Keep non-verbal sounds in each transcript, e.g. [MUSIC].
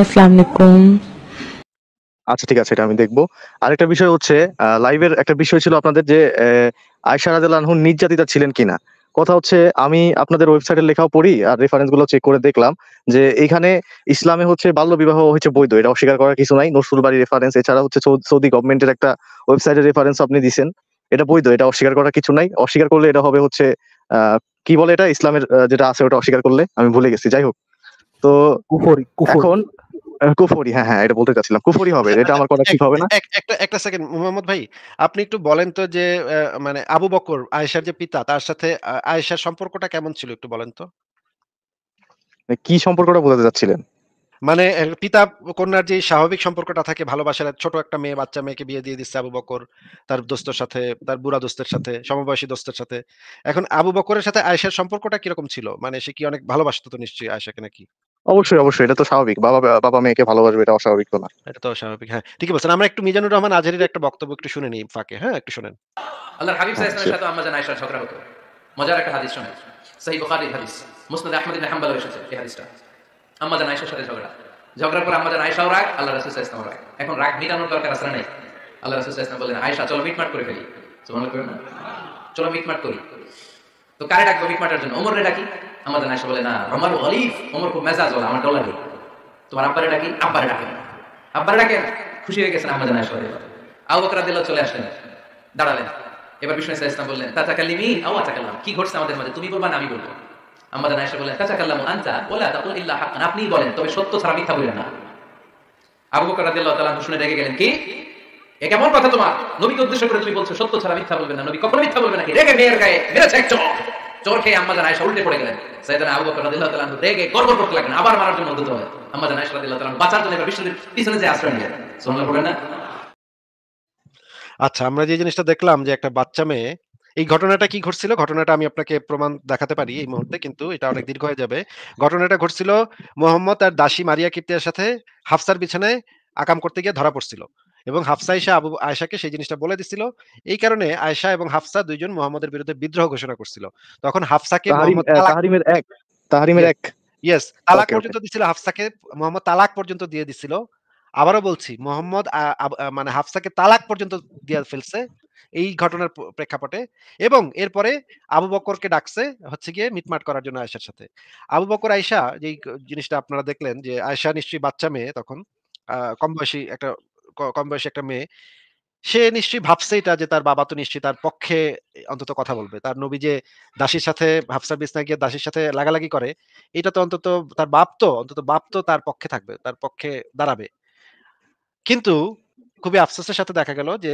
আসসালামু আলাইকুম আচ্ছা ঠিক আছে এটা আমি দেখবো আরেকটা বিষয় হচ্ছে লাইভের একটা বিষয় ছিল আপনাদের যে আয়সা রাজাল আনহু নির্যাতিতা ছিলেন কিনা কথা হচ্ছে আমি আপনাদের এর লেখাও পড়ি আর রেফারেন্স গুলো চেক করে দেখলাম যে এখানে ইসলামে হচ্ছে বাল্য বিবাহ হচ্ছে বৈধ এটা অস্বীকার করার কিছু নাই নসরুল বাড়ি রেফারেন্স এছাড়া হচ্ছে সৌদি গভর্নমেন্টের একটা ওয়েবসাইটের রেফারেন্স আপনি দিছেন এটা বৈধ এটা অস্বীকার করার কিছু নাই অস্বীকার করলে এটা হবে হচ্ছে কি বলে এটা ইসলামের যেটা আছে ওটা অস্বীকার করলে আমি ভুলে গেছি যাই হোক তো কুফরি এখন কুফরি হ্যাঁ হ্যাঁ এটা বলতে চাচ্ছিলাম কুফরি হবে এটা আমার কথা ঠিক হবে না একটা একটা সেকেন্ড মোহাম্মদ ভাই আপনি একটু বলেন তো যে মানে আবু বকর আয়েশার যে পিতা তার সাথে আয়েশার সম্পর্কটা কেমন ছিল একটু বলেন তো মানে কি সম্পর্কটা বোঝাতে চাচ্ছিলেন মানে পিতা কন্যার যে স্বাভাবিক সম্পর্কটা থাকে ভালোবাসার ছোট একটা মেয়ে বাচ্চা মেয়েকে বিয়ে দিয়ে দিচ্ছে আবু বকর তার দোস্তর সাথে তার বুড়া দোস্তের সাথে সমবয়সী দোস্তের সাথে এখন আবু বকরের সাথে আয়েশার সম্পর্কটা কিরকম ছিল মানে সে কি অনেক ভালোবাসতো তো নিশ্চয়ই আয়েশাকে নাকি অবশ্যই অবশ্যই এটা তো স্বাভাবিক বাবা বাবা মেয়েকে ভালোবাসবে এটা অস্বাভাবিক তো না এটা তো অস্বাভাবিক হ্যাঁ ঠিকই বলছেন আমরা একটু মিজানুর রহমান আজহারির একটা বক্তব্য একটু শুনে নিই ফাঁকে হ্যাঁ একটু শুনেন আল্লাহর হাবিব সাল্লাল্লাহু আচ্ছা। সাথে আমরা জান আয়েশা ঝগড়া হতো মজার একটা হাদিস শুনেন সহিহ বুখারী হাদিস মুসনাদ আহমদ ইবনে হাম্বল এসেছে এই হাদিসটা আমরা জান আয়েশার সাথে ঝগড়া ঝগড়ার পর আমরা জান আয়েশাও রাগ আল্লাহর রাসূল সাল্লাল্লাহু আলাইহি রাগ এখন রাগ মিটানোর দরকার আছে না নাই আল্লাহর রাসূল সাল্লাল্লাহু আলাইহি বলেন আয়েশা চলো মিটমাট করে ফেলি সুবহানাল্লাহ না চলো মিটমাট করি তো কারে ডাকবো ভিক মাটার জন্য ওমরে ডাকি আমাদের নাইসা বলে না আমার অলিফ ওমর খুব মেজাজ বলে আমার ডলার তোমার আব্বারে ডাকি আব্বারে ডাকে আব্বারে ডাকে খুশি হয়ে গেছেন আমাদের নাইসা বলে আবু বকর রাদিয়াল্লাহু চলে আসলেন দাঁড়ালেন এবার বিষ্ণু ইসলাম বললেন তা চাকাল তাকাল্লিমি আও আচাকাল্লাম কি ঘটছে আমাদের মাঝে তুমি বলবা না আমি বলবো আমাদের নাইসা বললেন তা তাকাল্লামু আনতা ওলা তাকুল ইল্লা হাক্কান আপনিই বলেন তবে সত্য ছাড়া মিথ্যা বলেন না আবু বকর রাদিয়াল্লাহু তাআলা শুনে রেগে গেলেন কি এ কেমন কথা তোমার নবীকে উদ্দেশ্য করে তুমি বলছো সত্য ছাড়া মিথ্যা বলবে না নবী কখনো মিথ্যা বলবে রেগে মেয়ের গায়ে মেরেছে চোর খেয়ে আম্মা উল্টে পড়ে গেলেন আবু বকর তাআলা রেগে গর্ব করতে লাগলেন আবার মারার জন্য উদ্যত হয় আম্মা তাআলা বাঁচার জন্য এবার পিছনে যে আশ্রয় না আচ্ছা আমরা যে জিনিসটা দেখলাম যে একটা বাচ্চা মেয়ে এই ঘটনাটা কি ঘটছিল ঘটনাটা আমি আপনাকে প্রমাণ দেখাতে পারি এই মুহূর্তে কিন্তু এটা অনেক দীর্ঘ হয়ে যাবে ঘটনাটা ঘটছিল মোহাম্মদ আর দাসী মারিয়া কিপ্তিয়ার সাথে হাফসার বিছানায় আকাম করতে গিয়ে ধরা পড়ছিল এবং হাফসা ইসা আবু আয়সাকে সেই জিনিসটা বলে দিছিল এই কারণে আয়সা এবং হাফসা দুইজন মোহাম্মদের বিরুদ্ধে বিদ্রোহ ঘোষণা করছিল তখন হাফসাকে তাহরিমের এক তাহরিমের এক ইয়েস তালাক পর্যন্ত দিছিল হাফসাকে মোহাম্মদ তালাক পর্যন্ত দিয়ে দিছিল আবারও বলছি মোহাম্মদ মানে হাফসাকে তালাক পর্যন্ত দিয়ে ফেলছে এই ঘটনার প্রেক্ষাপটে এবং এরপরে আবু বকরকে ডাকছে হচ্ছে গিয়ে মিটমাট করার জন্য আয়সার সাথে আবু বকর আয়সা যে জিনিসটা আপনারা দেখলেন যে আয়সা নিশ্চয়ই বাচ্চা মেয়ে তখন কম বয়সী একটা কম বয়সী একটা মেয়ে সে নিশ্চয়ই ভাবছে এটা যে তার বাবা তো নিশ্চয়ই তার পক্ষে অন্তত কথা বলবে তার নবী যে দাসীর সাথে ভাব বিছনা গিয়ে দাসীর সাথে লাগালাগি করে এটা তো অন্তত তার বাপ তো অন্তত বাপ তো তার পক্ষে থাকবে তার পক্ষে দাঁড়াবে কিন্তু খুবই আফসোসের সাথে দেখা গেল যে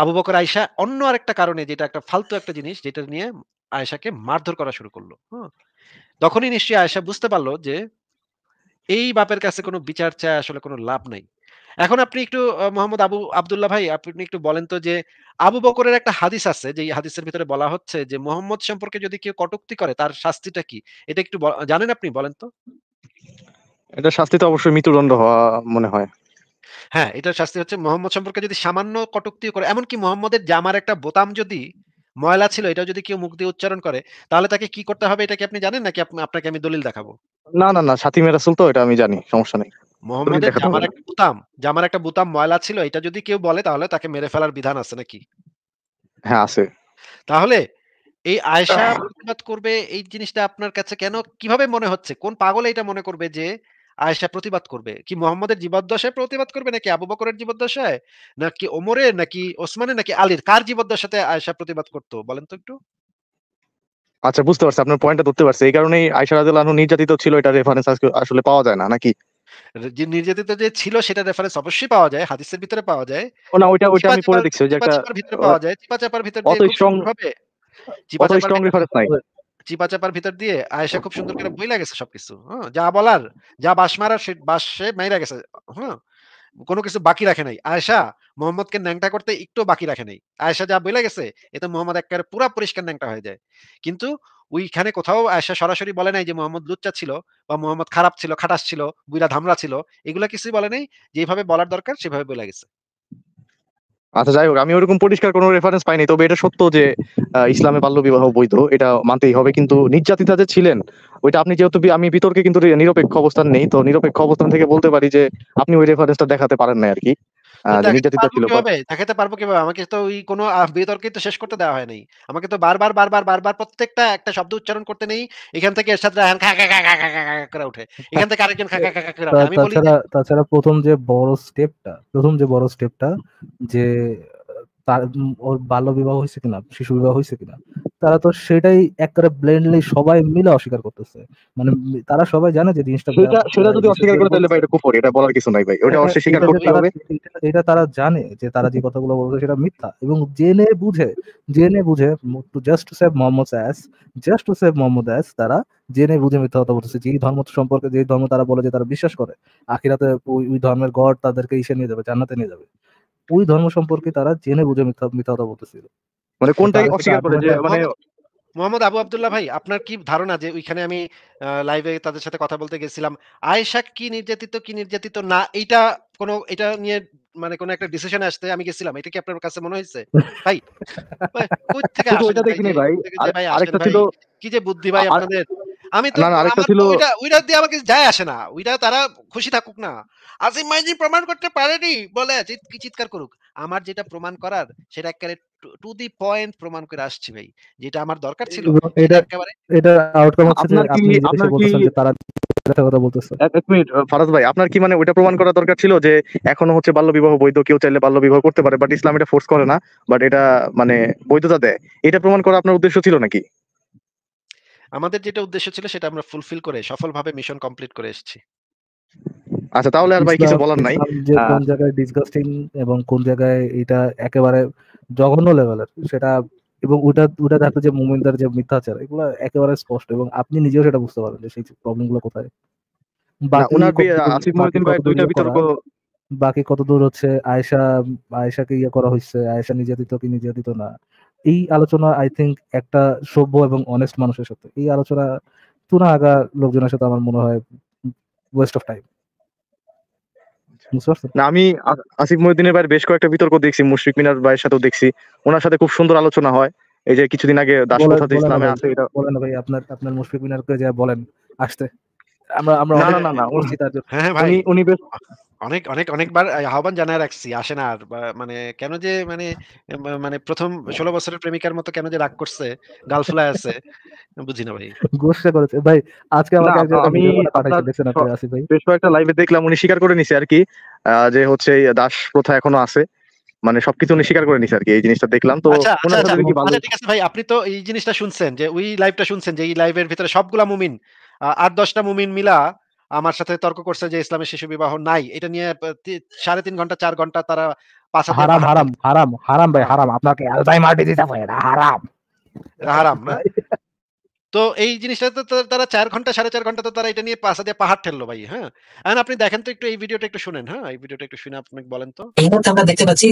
আবু বকর আয়সা অন্য আরেকটা কারণে যেটা একটা ফালতু একটা জিনিস যেটা নিয়ে আয়সাকে মারধর করা শুরু করলো তখনই নিশ্চয়ই আয়সা বুঝতে পারলো যে এই বাপের কাছে কোনো বিচার চায় আসলে কোনো লাভ নাই এখন আপনি একটু মোহাম্মদ আবু আবদুল্লাহ ভাই আপনি একটু বলেন তো যে আবু বকরের একটা হাদিস আছে যে হাদিসের ভিতরে বলা হচ্ছে যে মোহাম্মদ সম্পর্কে যদি কেউ কটুক্তি করে তার শাস্তিটা কি এটা একটু জানেন আপনি বলেন তো এটা শাস্তি তো অবশ্যই মৃত্যুদণ্ড হওয়া মনে হয় হ্যাঁ এটা শাস্তি হচ্ছে মোহাম্মদ সম্পর্কে যদি সামান্য কটুক্তি করে এমনকি মোহাম্মদের জামার একটা বোতাম যদি ময়লা ছিল এটা যদি কেউ মুখ দিয়ে উচ্চারণ করে তাহলে তাকে কি করতে হবে এটা কি আপনি জানেন নাকি আপনাকে আমি দলিল দেখাবো না না না সাথী মেরাসুল তো এটা আমি জানি সমস্যা নেই মোহাম্মদের জামার একটা বুতাম জামার একটা বুতাম ময়লা ছিল এটা যদি কেউ বলে তাহলে তাকে মেরে ফেলার বিধান আছে নাকি হ্যাঁ আছে তাহলে এই আয়েশা প্রতিবাদ করবে এই জিনিসটা আপনার কাছে কেন কিভাবে মনে হচ্ছে কোন এটা মনে করবে যে আয়েশা প্রতিবাদ করবে কি মোহাম্মদের জীবদ্দশায় প্রতিবাদ করবে নাকি আবু বকরের জীবদ্দশায় নাকি ওমরে নাকি ওসমানে নাকি আলীর কার জীবদ্দশাতে আয়েশা প্রতিবাদ করতো বলেন তো একটু আচ্ছা বুঝতে পারছি আপনার পয়েন্টটা ধরতে পারছি এই কারণে আয়েশা রাদিয়াল্লাহু নির্যাতিত ছিল এটা রেফারেন্স আসলে পাওয়া যায় না নাকি যে নির্যাতিত যে ছিল সেটা রেফারেন্স অবশ্যই পাওয়া যায় হাদিসের ভিতরে পাওয়া যায় ও না ওইটা ওইটা আমি পড়ে দেখছি যে একটা ভিতরে পাওয়া যায় চিপা চাপার ভিতর দিয়ে স্ট্রং হবে চিপা স্ট্রং রেফারেন্স নাই চিপা চাপার ভিতর দিয়ে আয়েশা খুব সুন্দর করে বইলা গেছে সবকিছু হ্যাঁ যা বলার যা বাস মারার সে বাস সে মাইরা গেছে হ্যাঁ কোনো কিছু বাকি রাখে নাই আয়সা মোহাম্মদকে ন্যাংটা করতে একটু বাকি রাখে নাই আয়সা যা বলে গেছে এতে মোহাম্মদ একবারে পুরো পরিষ্কার ন্যাংটা হয়ে যায় কিন্তু ওইখানে কোথাও আয়সা সরাসরি বলে নাই যে মোহাম্মদ লুচ্চা ছিল বা মোহাম্মদ খারাপ ছিল খাটাস ছিল বুইরা ধামরা ছিল এগুলা কিছুই বলে নাই যেভাবে বলার দরকার সেভাবে বলে গেছে আচ্ছা যাই হোক আমি ওরকম পরিষ্কার কোনো রেফারেন্স পাইনি তবে এটা সত্য যে ইসলামে বাল্য বিবাহ বৈধ এটা মানতেই হবে কিন্তু নির্যাতিতা যে ছিলেন ওইটা আপনি যেহেতু আমি বিতর্কে কিন্তু নিরপেক্ষ অবস্থান নেই তো নিরপেক্ষ অবস্থান থেকে বলতে পারি যে আপনি ওই রেফারেন্সটা দেখাতে পারেন না আর কি নির্যাতিত ছিল দেখাতে পারবো কিভাবে আমাকে তো ওই কোনো বিতর্কে তো শেষ করতে দেওয়া হয় নাই আমাকে তো বারবার বারবার বারবার প্রত্যেকটা একটা শব্দ উচ্চারণ করতে নেই এখান থেকে খা খা খা খা করে ওঠে এখান থেকে আরেকজন খা খা খা করে আমি বলি তাছাড়া প্রথম যে বড় স্টেপটা প্রথম যে বড় স্টেপটা যে ওর বাল্য বিবাহ হয়েছে কিনা শিশু বিবাহ হয়েছে কিনা তারা তো সেটাই একেবারে ব্লেন্ডলি সবাই মিলে অস্বীকার করতেছে মানে তারা সবাই জানে যে জিনিসটা সেটা যদি অস্বীকার করে তাহলে ভাই এটা কুফরি এটা বলার কিছু নাই ভাই ওটা হ্যাঁ, অস্বীকার করতে হবে এটা তারা জানে যে তারা যে কথাগুলো বলছে সেটা মিথ্যা এবং জেনে বুঝে জেনে বুঝে to just to save Muhammad as just to save Muhammad as তারা জেনে বুঝে মিথ্যা কথা বলতেছে যে ধর্ম সম্পর্কে যে ধর্ম তারা বলে যে তারা বিশ্বাস করে আখিরাতে ওই ধর্মের গড় তাদেরকে ইসে নিয়ে যাবে জান্নাতে নিয়ে যাবে ওই ধর্ম সম্পর্কে তারা জেনে বুঝে মিথ্যা কথা বলতেছিল মানে কোনটাই অস্বীকার করে যে মানে মোহাম্মদ আবু আবদুল্লাহ ভাই আপনার কি ধারণা যে ওইখানে আমি লাইভে তাদের সাথে কথা বলতে গেছিলাম আয়েশা কি নির্যাতিত কি নির্যাতিত না এটা কোনো এটা নিয়ে মানে কোন একটা ডিসিশন আসতে আমি গেছিলাম এটা কি আপনার কাছে মনে হয়েছে ভাই থেকে [LAUGHS] ভাই ভাই আরেকটা ছিল কি যে বুদ্ধি ভাই আপনাদের আমি তো ওইটা ওইটা দিয়ে আমাকে যায় আসে না ওইটা তারা খুশি থাকুক না আজিম মাইজি প্রমাণ করতে পারেনি বলে কি চিৎকার করুক আমার যেটা প্রমাণ করার সেটা একেবারে টু দি পয়েন্ট প্রমাণ করে আসছি ভাই যেটা আমার দরকার ছিল এটা এটা আউটকাম হচ্ছে যে আপনি তারা ভাই আপনার কি মানে প্রমাণ দরকার ছিল যে এখনো হচ্ছে বৈধ কেউ চাইলে করতে পারে বাট ইসলাম এটা ফোর্স করে না বাট এটা মানে বৈধতা দেয় এটা প্রমাণ আপনার উদ্দেশ্য ছিল নাকি আমাদের যেটা উদ্দেশ্য ছিল সেটা আমরা ফুলফিল করে সফলভাবে মিশন কমপ্লিট করে এসেছি আচ্ছা তাহলে আর ভাই কিছু বলার নাই যে কোন জায়গায় ডিসগাস্টিং এবং কোন জায়গায় এটা একেবারে জঘন্য লেভেলের সেটা এবং ওটা ওটা দেখো যে মুমিনদার যে মিথ্যাচার এগুলো একেবারে স্পষ্ট এবং আপনি নিজেও সেটা বুঝতে পারবেন যে সেই প্রবলেমগুলো কোথায় ইয়ে বাকি কত দূর হচ্ছে আয়েশা আয়েশাকে ইয়ে করা হয়েছে আয়েশা নির্যাতিত কি নির্যাতিত না এই আলোচনা আই থিঙ্ক একটা সভ্য এবং অনেস্ট মানুষের সাথে এই আলোচনা তুনা আগা লোকজনের সাথে আমার মনে হয় ওয়েস্ট অফ টাইম না আমি আসিফ মহিউদ্দিনের ভাইয়ের বেশ কয়েকটা বিতর্ক দেখছি মুশফিক মিনার ভাইয়ের সাথেও দেখছি ওনার সাথে খুব সুন্দর আলোচনা হয় এই যে কিছুদিন আগে দাসপ্রথাতে ইসলামে আছে এটা বলেন ভাই আপনার আপনার মুশফিক মিনারকে যা বলেন আসতে আমরা আমরা না না না হ্যাঁ, হ্যাঁ, উনি উনি বেশ অনেক অনেক অনেকবার আহ্বান জানায় রাখছি আসে না আর মানে কেন যে মানে মানে প্রথম ষোলো বছরের প্রেমিকার মতো কেন যে রাগ করছে গাল আছে বুঝি না ভাই গোসা করেছে ভাই আজকে আমাকে আমি আসি ভাই বেশ কয়েকটা লাইভে দেখলাম উনি স্বীকার করে নিছে আর কি যে হচ্ছে দাস প্রথা এখনো আছে মানে সবকিছু উনি স্বীকার করে নিছে আর কি এই জিনিসটা দেখলাম তো আচ্ছা, আচ্ছা, আচ্ছা, ঠিক আছে ভাই আপনি তো এই জিনিসটা শুনছেন যে ওই লাইভটা শুনছেন যে এই লাইভের ভিতরে সবগুলা মুমিন আট দশটা মুমিন মিলা আমার সাথে তর্ক করছে যে ইসলামে শিশু বিবাহ নাই এটা নিয়ে সাড়ে তিন ঘন্টা চার ঘন্টা তারা হারাম হারাম হারাম হারাম ভাই হারাম আপনাকে হারাম হারাম হ্যাঁ। তো এই জিনিসটা তো তারা চার ঘন্টা সাড়ে চার ঘন্টা তো তারা এটা নিয়ে পাশা দিয়ে পাহাড় ঠেললো ভাই হ্যাঁ আর আপনি দেখেন তো একটু এই ভিডিওটা একটু শুনেন হ্যাঁ এই ভিডিওটা একটু শুনে আপনি বলেন তো এই মুহূর্তে আমরা দেখতে পাচ্ছি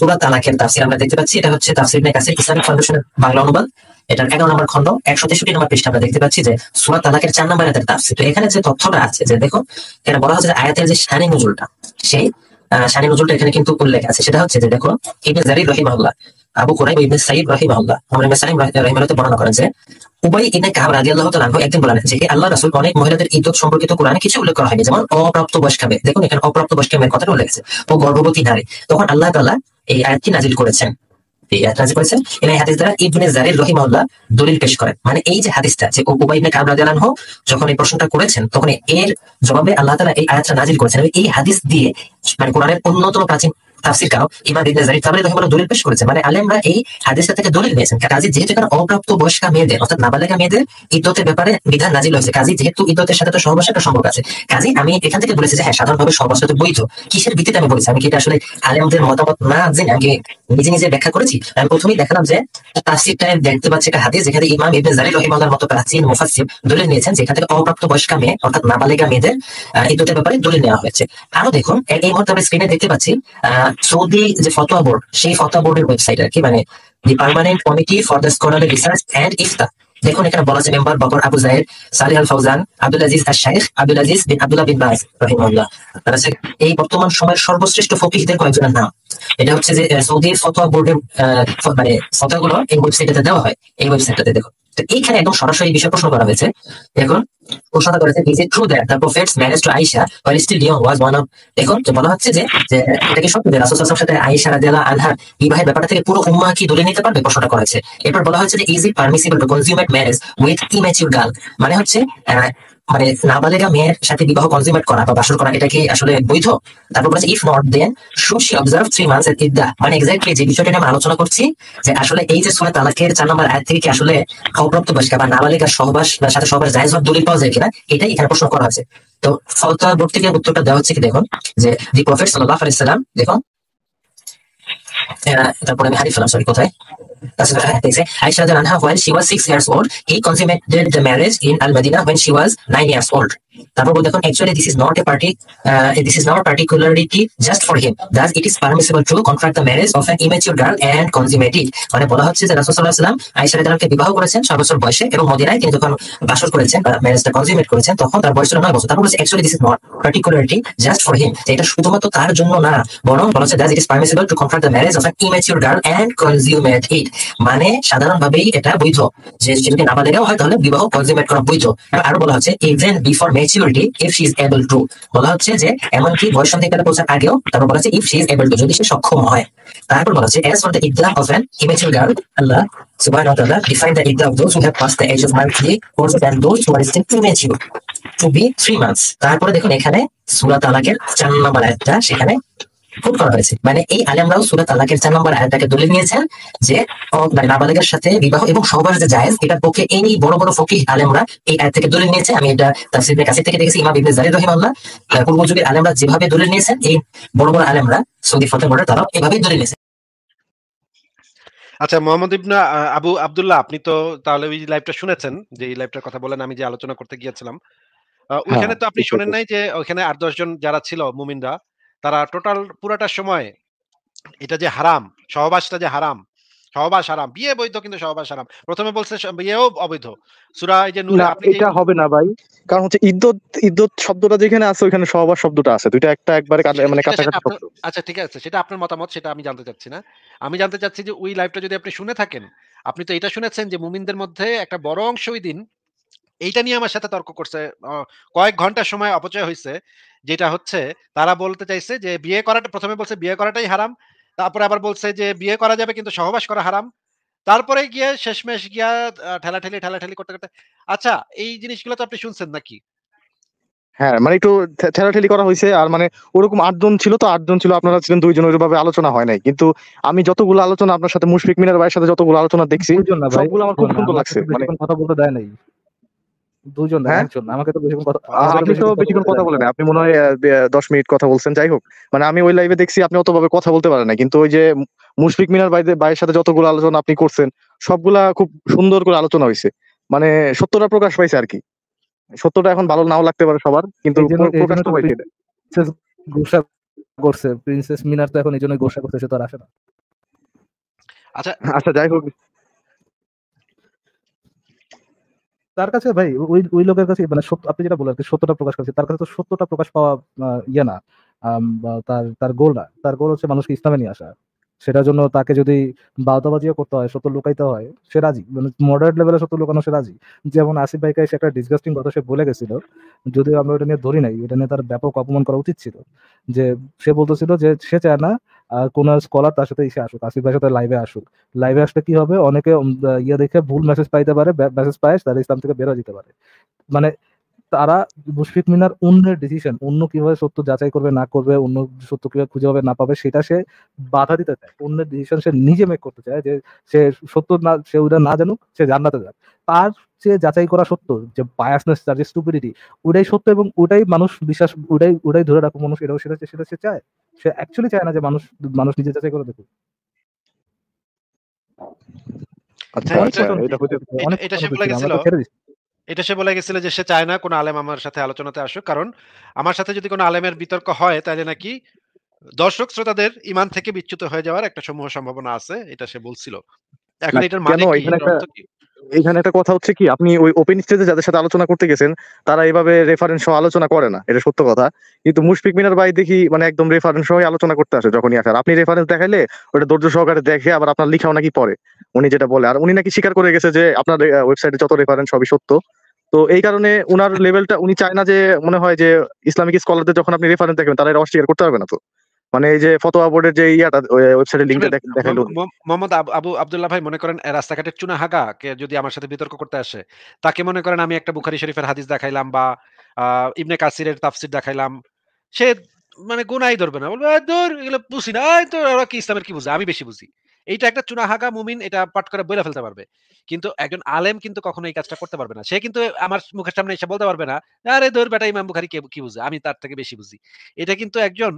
পুরা তালাকের তাফসির আমরা দেখতে পাচ্ছি এটা হচ্ছে তাফসির আছে ইসলামিক ফাউন্ডেশনের বাংলা অনুবাদ এটার এগারো নম্বর খন্ড একশো তেষট্টি নম্বর পৃষ্ঠা আমরা দেখতে পাচ্ছি যে সুরা তালাকের চার নম্বর আয়াতের তাফসির তো এখানে যে তথ্যটা আছে যে দেখো বলা হচ্ছে আয়াতের যে শানি নজুলটা সেই শানি নজুলটা এখানে কিন্তু উল্লেখ আছে সেটা হচ্ছে যে দেখো ইবনে জারির রহিমাহুল্লাহ আবু কুরাইব ইবনে সাইদ রাহিমাহুল্লাহ আমরা ইবনে সাইদ রাহিমাহুল্লাহ বর্ণনা করেন যে উবাই ইবনে কাব রাদিয়াল্লাহু তাআলা একদিন বলেন যে কি আল্লাহ রাসূল অনেক মহিলাদের ইদ্দত সম্পর্কিত কোরআনে কিছু উল্লেখ করা হয়নি যেমন অপ্রাপ্ত বয়স্কা মেয়ে দেখুন এখানে অপ্রাপ্ত বয়স্কা মেয়ের কথা উল্লেখ আছে ও গর্ভবতী নারী তখন আল্লাহ তাআলা এই আয়াতটি নাজিল করেছেন এই আয়াত নাজিল করেছেন এই হাদিস দ্বারা ইবনে জারির রাহিমাহুল্লাহ দলিল পেশ করেন মানে এই যে হাদিসটা যে উবাই ইবনে কাব রাদিয়াল্লাহু যখন এই প্রশ্নটা করেছেন তখন এর জবাবে আল্লাহ তাআলা এই আয়াতটা নাজিল করেছেন এই হাদিস দিয়ে মানে কোরআনের অন্যতম প্রাচীন তাফসিরকারক ইমাম ইবনে জারির তাবারি রহিমাহুল্লাহ দলিল পেশ করেছে মানে আলেমরা এই হাদিসটা থেকে দলিল পেয়েছেন কাজী যেহেতু এখানে অপ্রাপ্ত বয়স্কা মেয়েদের অর্থাৎ নাবালিকা মেয়েদের ইদ্যতের ব্যাপারে বিধান নাজিল হয়েছে কাজী যেহেতু ইদ্যতের সাথে তো সর্বস্ব একটা সম্পর্ক আছে কাজী আমি এখান থেকে বলেছি যে হ্যাঁ সাধারণভাবে সর্বস্ব তো বৈধ কিসের ভিত্তিতে আমি বলেছি আমি কি এটা আসলে আলেমদের মতামত না জেনে আমি নিজে নিজে ব্যাখ্যা করেছি আমি প্রথমেই দেখালাম যে তাফসিরটায় দেখতে পাচ্ছি একটা হাদিস যেখানে ইমাম ইবনে জারির রহিমাহুল্লাহর মতো প্রাচীন মুফাসসির দলিল নিয়েছেন যেখান থেকে অপ্রাপ্ত বয়স্কা মেয়ে অর্থাৎ নাবালিকা মেয়েদের ইদ্যতের ব্যাপারে দলিল নেওয়া হয়েছে আরো দেখুন এই মুহূর্তে আমরা স্ক্রিনে দেখতে পাচ্ছি সৌদি যে ফতোয়া বোর্ড সেই ফতোয়া বোর্ডের ওয়েবসাইট আর কি মানে the permanent committee for the scholarly research and Ifta দেখুন এখানে বলা আছে member Bakr Abu Zaid Salih al Fawzan Abdul Aziz আর Sheikh Abdul Aziz bin Abdullah bin Baz রহিমুল্লাহ তারা হচ্ছে এই বর্তমান সময়ের সর্বশ্রেষ্ঠ ফকিহদের কয়েকজনের নাম এটা হচ্ছে যে সৌদি ফতোয়া বোর্ডের মানে ফতোয়াগুলো এই ওয়েবসাইটটাতে দেওয়া হয় এই ওয়েবসাইটটাতে দেখুন তো এইখানে একদম সরাসরি বিষয় প্রশ্ন করা হয়েছে দেখুন প্রশ্নটা করেছে is it true that the prophet's marriage to Aisha while still young was one of দেখুন যে বলা হচ্ছে যে এটা কি সত্যি যে রাসূল সাল্লাল্লাহু আলাইহি সাথে আয়েশা রাদিয়াল্লাহু আনহা বিবাহের ব্যাপারটা থেকে পুরো উম্মাহ কি দূরে নিতে পারবে প্রশ্নটা করেছে এরপর বলা হচ্ছে যে is it permissible to consummate marriage with immature girl মানে হচ্ছে মানে নাবালেগা মেয়ের সাথে বিবাহ কনজিউমেট করা বা বাসর করা এটা কি আসলে বৈধ তারপর বলেছে if not then should she observe three months ইদ্দা মানে এক্স্যাক্টলি যে বিষয়টা আলোচনা করছি যে আসলে এই যে তালাকের চার নম্বর থেকে কি আসলে অপ্রাপ্ত বা নাবালিকার সহবাস বা সাথে হওয়ার দলিল পাওয়া যায় কিনা এটাই এখানে প্রশ্ন করা আছে তো ফলতাবর্তী উত্তরটা দেওয়া হচ্ছে কি দেখুন যে দি প্রফেট সাল্লাহ আলাইসাল্লাম দেখুন তারপরে আমি হারিয়ে ফেলাম সরি কোথায় Aisha anha, "When she was six years old, he consummated the marriage in Al Madinah when she was nine years old. তারপর বলতে এখন actually this is not a party this is not particularity just for him thus it is permissible to contract the marriage of an immature girl and consummate মানে বলা হচ্ছে যে রাসুল সাল্লাহ সাল্লাম আইসা রাদালকে বিবাহ করেছেন ছয় বছর বয়সে এবং মদিনায় তিনি যখন বাসর করেছেন বা ম্যারেজটা কনজিমেট করেছেন তখন তার বয়স ছিল নয় বছর তারপর বলছে actually this is not particularity just for him এটা শুধুমাত্র তার জন্য না বরং বলা হচ্ছে thus it is permissible to contract the marriage of an immature girl and consummate it মানে সাধারণভাবেই এটা বৈধ যে যদি নাবালিকাও হয় তাহলে বিবাহ কনজিমেট করা বৈধ আরো বলা হচ্ছে even before may maturity if she is able to বলা হচ্ছে যে এমনকি বয়স সন্ধিকালে পৌঁছার আগেও তারপর বলা হচ্ছে if she is able to যদি সে সক্ষম হয় তারপর বলা হচ্ছে অ্যাজ ফর দ্য ইদ্দা অফ এন ইমেচুর গার্ল আল্লাহ সুবহান ওয়া তাআলা ডিফাইন দ্য ইদ্দা of those who have passed the age of monthly for than those who are still to mature to be three months তারপরে দেখুন এখানে সূরা তালাকের 4 নম্বর আয়াতটা সেখানে ফুটকল হয়েছে মানে এই আলেমরাও সুরা আল্লাহের চার নম্বর আয়াতটাকে তুলে নিয়েছেন যে মানে নাবালিকার সাথে বিবাহ এবং সবার যে জায়েজ এটার পক্ষে এই বড় বড় ফকিহ আলেমরা এই আয়াত থেকে তুলে নিয়েছে আমি এটা তাফসিরের কাছে থেকে দেখেছি ইমাম ইবনে জারির রহিমাল্লাহ পূর্ব যুগের আলেমরা যেভাবে তুলে নিয়েছেন এই বড় বড় আলেমরা সৌদি ফতে বড় তারা এভাবেই তুলে নিয়েছে আচ্ছা মোহাম্মদ ইবনা আবু আবদুল্লাহ আপনি তো তাহলে ওই লাইভটা শুনেছেন যে এই লাইভটার কথা বলেন আমি যে আলোচনা করতে গিয়েছিলাম হ্যাঁ, ওইখানে তো আপনি শুনেন নাই যে ওইখানে আট দশ জন যারা ছিল মুমিনরা তারা টোটাল পুরাটা সময় এটা যে হারাম সহবাসটা যে হারাম সহবাস হারাম বিয়ে বৈধ কিন্তু সহবাস হারাম প্রথমে বলছে বিয়েও অবৈধ সুরা এই যে নুরা আপনি এটা হবে না ভাই কারণ হচ্ছে ইদ্দত ইদ্দত শব্দটা যেখানে আছে ওখানে সহবাস শব্দটা আছে দুইটা একটা একবারে মানে কাছাকাছি শব্দ আচ্ছা ঠিক আছে সেটা আপনার মতামত সেটা আমি জানতে চাচ্ছি না আমি জানতে চাচ্ছি যে ওই লাইভটা যদি আপনি শুনে থাকেন আপনি তো এটা শুনেছেন যে মুমিনদের মধ্যে একটা বড় অংশই দিন এইটা নিয়ে আমার সাথে তর্ক করছে কয়েক ঘন্টা সময় অপচয় হয়েছে যেটা হচ্ছে তারা বলতে চাইছে যে বিয়ে করাটা প্রথমে বলছে বিয়ে করাটাই হারাম তারপরে আবার বলছে যে বিয়ে করা যাবে কিন্তু সহবাস করা হারাম তারপরে গিয়ে শেষমেশ গিয়া ঠেলাঠেলি ঠেলাঠেলি করতে করতে আচ্ছা এই জিনিসগুলো তো আপনি শুনছেন নাকি হ্যাঁ মানে একটু ঠেলাঠেলি করা হয়েছে আর মানে ওরকম আটজন ছিল তো আটজন ছিল আপনারা ছিলেন দুইজন ওইভাবে আলোচনা হয় নাই কিন্তু আমি যতগুলো আলোচনা আপনার সাথে মুশফিক মিনার ভাইয়ের সাথে যতগুলো আলোচনা দেখছি সবগুলো আমার খুব সুন্দর লাগছে মানে কথা বলতে দেয় নাই দুজন না হ্যাঁ? একজন আমাকে তো বেশিক্ষণ কথা আচ্ছা, আপনি তো বেশিক্ষণ কথা বলেন আপনি মনে হয় দশ মিনিট কথা বলছেন যাই হোক মানে আমি ওই লাইভে দেখছি আপনি অতভাবে কথা বলতে পারেন না কিন্তু ওই যে মুশফিক মিনার ভাইয়ের সাথে যতগুলো আলোচনা আপনি করছেন সবগুলা খুব সুন্দর করে আলোচনা হয়েছে মানে সত্যটা প্রকাশ পাইছে আর কি সত্যটা এখন ভালো নাও লাগতে পারে সবার কিন্তু গোসা করছে প্রিন্সেস মিনার তো এখন এই জন্য গোসা করতেছে তো আর আসে না আচ্ছা আচ্ছা যাই হোক তার কাছে ভাই ওই ওই লোকের কাছে মানে সত্য আপনি যেটা বললেন সত্যটা প্রকাশ করছে তার কাছে তো সত্যটা প্রকাশ পাওয়া ইয়ে না তার তার গোল না তার গোল হচ্ছে মানুষকে ইসলামে নিয়ে আসা সেটার জন্য তাকে যদি বাউতাবাজিও করতে হয় সত্য লুকাইতে হয় সে রাজি মানে মডারেট লেভেলে সত্য লুকানো সে রাজি যেমন আসিফ ভাইকে সে একটা ডিসগাস্টিং কথা সে বলে গেছিল যদি আমরা ওটা নিয়ে ধরি নাই ওটা নিয়ে তার ব্যাপক অপমান করা উচিত ছিল যে সে বলতেছিল যে সে চায় না কোন স্কলার তার সাথে এসে আসুক আসিফ ভাইয়ের সাথে লাইভে আসুক লাইভে আসলে কি হবে অনেকে ইয়ে দেখে ভুল মেসেজ পাইতে পারে মেসেজ পায় তারা ইসলাম থেকে বেরো যেতে পারে মানে তারা মুশফিক মিনার অন্যের ডিসিশন অন্য কিভাবে সত্য যাচাই করবে না করবে অন্য সত্য কিভাবে খুঁজে পাবে না পাবে সেটা সে বাধা দিতে চায় অন্যের ডিসিশন সে নিজে মেক করতে চায় যে সে সত্য না সে ওটা না জানুক সে জান্নাতে যাক তার যে যাচাই করা সত্য যে বায়াসনেস তার যে স্টুপিডিটি ওটাই সত্য এবং ওটাই মানুষ বিশ্বাস ওটাই ওটাই ধরে রাখো মানুষ এটাও সেটা সেটা সে চায় সে অ্যাকচুয়ালি চায় না যে মানুষ মানুষ নিজে যাচাই করে দেখুক আচ্ছা, হ্যাঁ, আচ্ছা এটা হতে অনেক এটা সিম্পল লাগছিল এটা সে বলে গেছিল যে সে চায় না কোনো আলেম আমার সাথে আলোচনাতে আসুক কারণ আমার সাথে যদি কোনো আলেমের বিতর্ক হয় তাহলে নাকি দর্শক শ্রোতাদের ইমান থেকে বিচ্যুত হয়ে যাওয়ার একটা সমূহ সম্ভাবনা আছে এটা সে বলছিল এখন এটার মানে কি এখানে একটা কথা হচ্ছে কি আপনি ওই ওপেন স্টেজে যাদের সাথে আলোচনা করতে গেছেন তারা এভাবে রেফারেন্স আলোচনা করে না এটা সত্য কথা কিন্তু মুশফিক মিনার ভাই দেখি মানে একদম রেফারেন্স সহ আলোচনা করতে আসে যখনই আসে আপনি রেফারেন্স দেখাইলে ওটা ধৈর্য সহকারে দেখে আবার আপনার লিখাও নাকি পরে উনি যেটা বলে আর উনি নাকি স্বীকার করে গেছে যে আপনার ওয়েবসাইটে যত রেফারেন্স সবই সত্য তো এই কারণে উনার লেভেলটা উনি চায় না যে মনে হয় যে ইসলামিক স্কলারদের যখন আপনি রেফারেন্স দেখবেন তারা এটা অস্বীকার করতে পারবে না তো মানে এই যে ফতোয়া বোর্ডের যে ইয়াটা লিংকটা দেখালো মোহাম্মদ আবু আব্দুল্লাহ ভাই মনে করেন রাস্তাঘাটের চুনা হাগা কে যদি আমার সাথে বিতর্ক করতে আসে তাকে মনে করেন আমি একটা শরীফের হাদিস দেখাইলাম বা ইবনে কাসিরের তাফসির দেখাইলাম সে মানে গুনাই ধরবে না বলবে ধর এগুলো বুঝি না তো ওরা কি ইসলামের কি বুঝে আমি বেশি বুঝি এইটা একটা চুনা হাগা মুমিন এটা পাঠ করে বইলা ফেলতে পারবে কিন্তু একজন আলেম কিন্তু কখনো এই কাজটা করতে পারবে না সে কিন্তু আমার মুখের সামনে এসে বলতে পারবে না আরে ধর বেটা ইমাম বুখারি কি বুঝে আমি তার থেকে বেশি বুঝি এটা কিন্তু একজন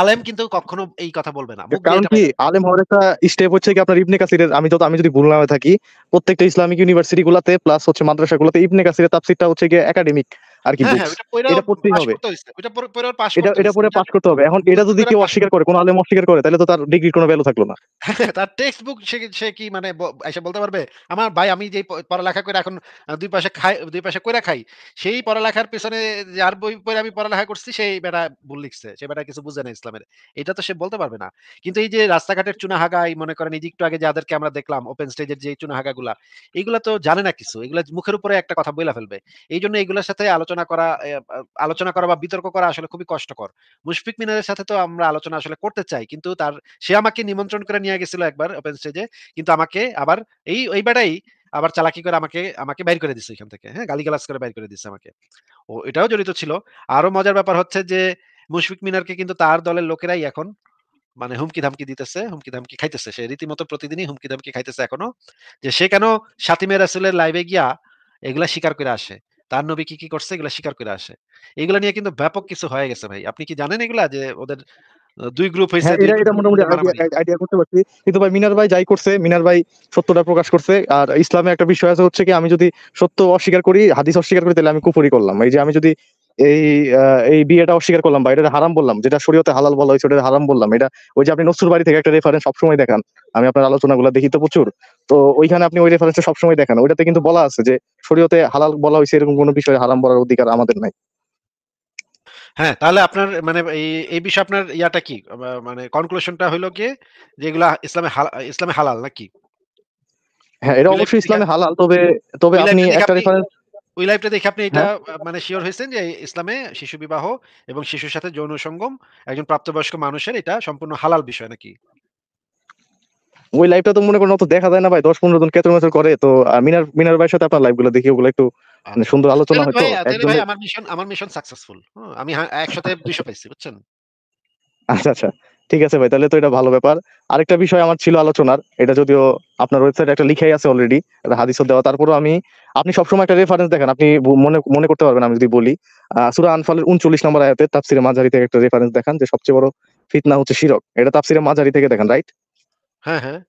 আলেম কিন্তু কখনো এই কথা বলবে না কারণ কি আলেম হওয়ার একটা স্টেপ হচ্ছে কি আপনার ইবনে কাসিরের আমি যত আমি যদি ভুল না থাকি প্রত্যেকটা ইসলামিক ইউনিভার্সিটি গুলাতে প্লাস হচ্ছে মাদ্রাসা গুলাতে ইবনে কাসিরের তাফসিরটা হচ্ছে গিয়ে একাডেমিক আর কি হ্যাঁ, হ্যাঁ, এটা পড়তেই হবে এটা পরে করতে হবে এখন এটা যদি কেউ অস্বীকার করে আলেম অস্বীকার করে তাহলে তো তার ডিগ্রির কোনো ভ্যালু থাকলো না [LAUGHS] হ্যাঁ, তার টেক্সট বুক সে কি মানে এসে বলতে পারবে আমার ভাই আমি যে পড়ালেখা করে এখন দুই পাশে খাই দুই পাশে খাই সেই পড়ালেখার পেছনে যার বই পড়ে আমি পড়ালেখা করছি সেই বেটা ভুল লিখছে সে বেটা কিছু বুঝে না ইসলামের এটা তো সে বলতে পারবে না কিন্তু এই যে রাস্তাঘাটের চুনাহাগাই মনে করেন এই একটু আগে যাদেরকে আমরা দেখলাম ওপেন স্টেজের যে চুনা গুলা এইগুলা তো জানে না কিছু এগুলা মুখের উপরে একটা কথা বইলা ফেলবে এই জন্য এগুলোর সাথে আলোচনা আলোচনা করা আলোচনা করা বা বিতর্ক করা আসলে খুবই কষ্টকর মুশফিক মিনারের সাথে তো আমরা আলোচনা আসলে করতে চাই কিন্তু তার সে আমাকে নিমন্ত্রণ করে নিয়ে গেছিল একবার ওপেন স্টেজে কিন্তু আমাকে আবার এই ওই বেটাই আবার চালাকি করে আমাকে আমাকে বাইর করে দিছে এখান থেকে হ্যাঁ গালি গালাস করে বাইর করে দিছে আমাকে ও এটাও জড়িত ছিল আরো মজার ব্যাপার হচ্ছে যে মুশফিক মিনারকে কিন্তু তার দলের লোকেরাই এখন মানে হুমকি ধামকি দিতেছে হুমকি ধামকি খাইতেছে সে রীতিমতো প্রতিদিনই হুমকি ধামকি খাইতেছে এখনো যে সে কেন সাতিমের আসলে লাইভে গিয়া এগুলা স্বীকার করে আসে তার নবী কি কি করছে এগুলো স্বীকার করে আসে এগুলো নিয়ে কিন্তু ব্যাপক কিছু হয়ে গেছে ভাই আপনি কি জানেন এগুলা যে ওদের দুই গ্রুপ হয়েছে হ্যাঁ, এটা মোটামুটি আইডিয়া মানে করতে পারছি কিন্তু ভাই মিনার ভাই যাই করছে মিনার ভাই সত্যটা প্রকাশ করছে আর ইসলামে একটা বিষয় আছে হচ্ছে কি আমি যদি সত্য অস্বীকার করি হাদিস অস্বীকার করি তাহলে আমি কুফরি করলাম এই যে আমি যদি এই এই বিয়েটা অস্বীকার করলাম বা এটা হারাম বললাম যেটা শরীয়তে হালাল বলা হয়েছে ওটা হারাম বললাম এটা ওই যে আপনি নসুর বাড়ি থেকে একটা রেফারেন্স সবসময় দেখান আমি আপনার আলোচনাগুলো দেখি তো প্রচুর তো ওইখানে আপনি ওই রেফারেন্স সবসময় দেখান ওইটাতে কিন্তু বলা আছে যে শরীয়তে হালাল বলা হয়েছে এরকম কোনো বিষয়ে হারাম বলার অধিকার আমাদের নাই হ্যাঁ তাহলে আপনার মানে এই বিষয়ে আপনার ইয়াটা কি মানে কনক্লুশনটা হলো কি যেগুলা ইসলামে ইসলামে হালাল নাকি হ্যাঁ এটা অবশ্যই ইসলামে হালাল তবে তবে আপনি একটা রেফারেন্স ওই লাইভটা দেখে আপনি এটা হ্যাঁ। মানে শিওর হয়েছেন যে ইসলামে শিশু বিবাহ এবং শিশুর সাথে যৌন সঙ্গম একজন প্রাপ্তবয়স্ক মানুষের এটা সম্পূর্ণ হালাল বিষয় নাকি ওই লাইভটা তো মনে করেন অত দেখা যায় না ভাই দশ পনেরো জন কেতর মাসের করে তো মিনার মিনার ভাইয়ের সাথে আপনার লাইভগুলো দেখি ওগুলো একটু মানে আচ্ছা। সুন্দর আলোচনা হতো আমার মিশন আমার মিশন সাকসেসফুল আমি একসাথে দুইশো পাইছি বুঝছেন আচ্ছা আচ্ছা ঠিক আছে ভাই তাহলে তো এটা ভালো ব্যাপার আরেকটা বিষয় আমার ছিল আলোচনার এটা যদিও আপনার ওয়েবসাইটে একটা লিখাই আছে অলরেডি হাদিসও দেওয়া তারপরও আমি আপনি সবসময় একটা রেফারেন্স দেখেন আপনি মনে মনে করতে পারবেন আমি যদি বলি সুরা আনফালের উনচল্লিশ নম্বর আয়াতে তাপসিরে মাঝারি থেকে একটা রেফারেন্স দেখান যে সবচেয়ে বড় ফিতনা হচ্ছে শিরক এটা তাপসিরে মাঝারি থেকে দেখেন রাইট হ্যাঁ হ্যাঁ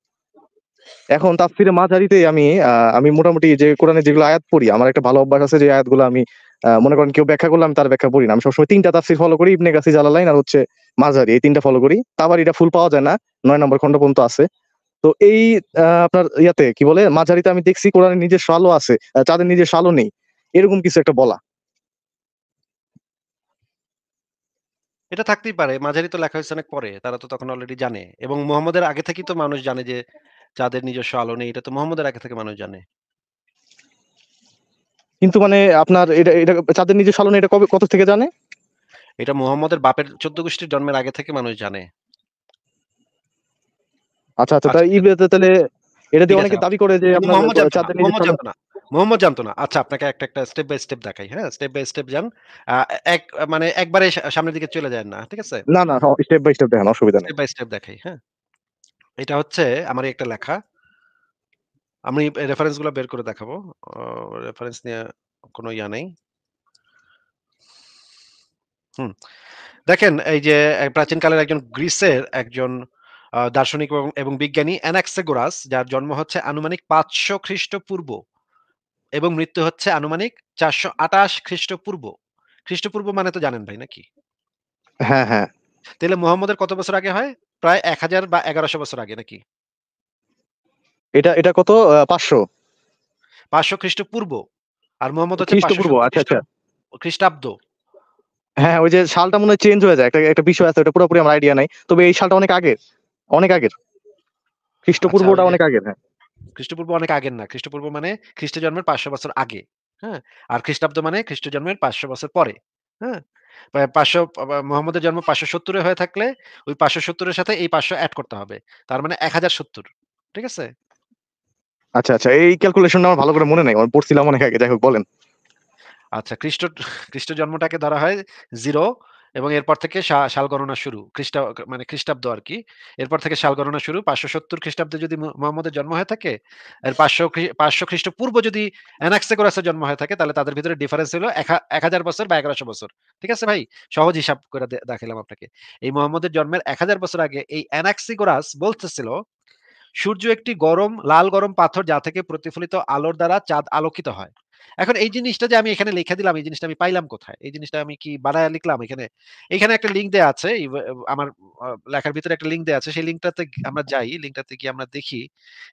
এখন তাপসিরে মাঝারিতে আমি আমি মোটামুটি যে কোরআনে যেগুলো আয়াত পড়ি আমার একটা ভালো অভ্যাস আছে যে আয়াতগুলো আমি মনে করেন কেউ ব্যাখ্যা করলাম তার ব্যাখ্যা পড়ি না আমি সবসময় তিনটা তাপসির ফলো করি ইবনে গাছি জালালাইন আর হচ্ছে মাঝারি এই তিনটা ফলো করি তারপর এটা ফুল পাওয়া যায় না নয় নম্বর খন্ড পর্যন্ত আছে তো এই আপনার ইয়াতে কি বলে মাঝারিতে আমি দেখছি কোরআনের নিজের শালও আছে চাঁদের নিজের শালও নেই এরকম কিছু একটা বলা এটা থাকতেই পারে মাঝারি তো লেখা হয়েছে অনেক পরে তারা তো তখন অলরেডি জানে এবং মোহাম্মদের আগে থেকেই তো মানুষ জানে যে চাঁদের নিজস্ব আলো নেই এটা তো মোহাম্মদের আগে থেকে মানুষ জানে কিন্তু মানে আপনার এটা এটা চাঁদের নিজস্ব আলো নেই এটা কবে কত থেকে জানে এটা মোহাম্মদের বাপের চোদ্দ গোষ্ঠীর জন্মের আগে থেকে মানুষ জানে আচ্ছা আচ্ছা তাই আচ্ছা। তাহলে এটা দিয়ে অনেকে দাবি করে যে মোহাম্মদ জানতো না মোহাম্মদ জানতো না আচ্ছা আপনাকে একটা একটা স্টেপ বাই স্টেপ দেখাই হ্যাঁ স্টেপ বাই স্টেপ যান এক মানে একবারে সামনের দিকে চলে যায় না ঠিক আছে না না স্টেপ বাই স্টেপ অসুবিধা নেই স্টেপ বাই স্টেপ দেখাই হ্যাঁ এটা হচ্ছে আমার একটা লেখা আমি গুলো বের করে দেখাবো রেফারেন্স নিয়ে কোনো ইয়া নেই দেখেন এই যে প্রাচীনকালের একজন গ্রিসের একজন দার্শনিক এবং বিজ্ঞানী অ্যানাক্সেগোরাস যার জন্ম হচ্ছে আনুমানিক পাঁচশো খ্রিস্টপূর্ব এবং মৃত্যু হচ্ছে আনুমানিক চারশো আটাশ খ্রিস্টপূর্ব খ্রিস্টপূর্ব মানে তো জানেন ভাই নাকি হ্যাঁ হ্যাঁ তাহলে মোহাম্মদের কত বছর আগে হয় প্রায় এক হাজার বা এগারোশো বছর আগে নাকি এটা এটা কত পাঁচশো পাঁচশো খ্রিস্টপূর্ব আর মোহাম্মদ হচ্ছে খ্রিস্টপূর্ব আচ্ছা আচ্ছা খ্রিস্টাব্দ হ্যাঁ ওই যে সালটা মনে হয় চেঞ্জ হয়ে যায় একটা একটা বিষয় আছে ওটা পুরোপুরি আমার আইডিয়া নাই তবে এই সালটা অনেক আগের অনেক আগের খ্রিস্টপূর্বটা আচ্ছা, আচ্ছা। অনেক আগের হ্যাঁ খ্রিস্টপূর্ব অনেক আগের না খ্রিস্টপূর্ব মানে খ্রিস্ট জন্মের পাঁচশো বছর আগে হ্যাঁ আর খ্রিস্টাব্দ মানে খ্রিস্ট জন্মের পাঁচশো বছর পরে হ্যাঁ মানে পাঁচশো মোহাম্মদের জন্ম পাঁচশো সত্তরে হয়ে থাকলে ওই পাঁচশো সত্তরের সাথে এই পাঁচশো অ্যাড করতে হবে তার মানে এক হাজার সত্তর ঠিক আছে আচ্ছা আচ্ছা এই ক্যালকুলেশনটা আমার ভালো করে মনে নেই আমি পড়ছিলাম অনেক আগে যাই হোক বলেন আচ্ছা খ্রিস্ট খ্রিস্ট জন্মটাকে ধরা হয় জিরো এবং এরপর থেকে সাল গণনা শুরু খ্রিস্ট মানে খ্রিস্টাব্দ আর কি এরপর থেকে সাল গণনা শুরু পাঁচশো সত্তর খ্রিস্টাব্দে যদি মোহাম্মদের জন্ম হয়ে থাকে আর পাঁচশো পাঁচশো খ্রিস্টপূর্ব যদি অ্যানাক্সেকোরাসের জন্ম হয়ে থাকে তাহলে তাদের ভিতরে ডিফারেন্স হলো এক হাজার বছর বা এগারোশো বছর ঠিক আছে ভাই সহজ হিসাব করে দেখালাম আপনাকে এই মোহাম্মদের জন্মের এক হাজার বছর আগে এই অ্যানাক্সিগোরাস বলতেছিল সূর্য একটি গরম লাল গরম পাথর যা থেকে প্রতিফলিত আলোর দ্বারা চাঁদ আলোকিত হয় এখন এই জিনিসটা যে আমি এখানে লিখে দিলাম এই জিনিসটা আমি পাইলাম কোথায় এই জিনিসটা আমি কি বানায় লিখলাম এখানে এখানে একটা লিঙ্ক দেওয়া আছে আমার লেখার ভিতরে একটা লিঙ্ক দেওয়া আছে সেই লিঙ্কটাতে আমরা যাই লিঙ্কটাতে কি আমরা দেখি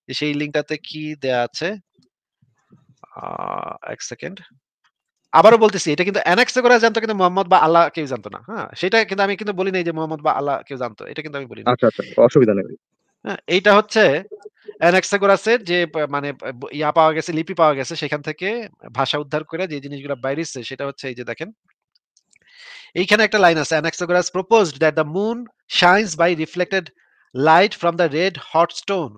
যে সেই লিঙ্কটাতে কি দেওয়া আছে এক সেকেন্ড আবারও বলতেছি এটা কিন্তু অ্যানাক্সে করা জানতো কিন্তু মোহাম্মদ বা আল্লাহ কেউ জানতো না হ্যাঁ সেটা কিন্তু আমি কিন্তু বলি নাই যে মোহাম্মদ বা আল্লাহ কেউ জানতো এটা কিন্তু আমি বলি আচ্ছা, আচ্ছা অসুবিধা নেই এইটা হচ্ছে অ্যানাক্সাগোরাসের যে মানে ইয়া পাওয়া গেছে লিপি পাওয়া গেছে সেখান থেকে ভাষা উদ্ধার করে যে জিনিসগুলো বাইরেছে সেটা হচ্ছে এই যে দেখেন এইখানে একটা লাইন আছে Anaxagoras proposed that the moon shines by reflected light from the red hot stone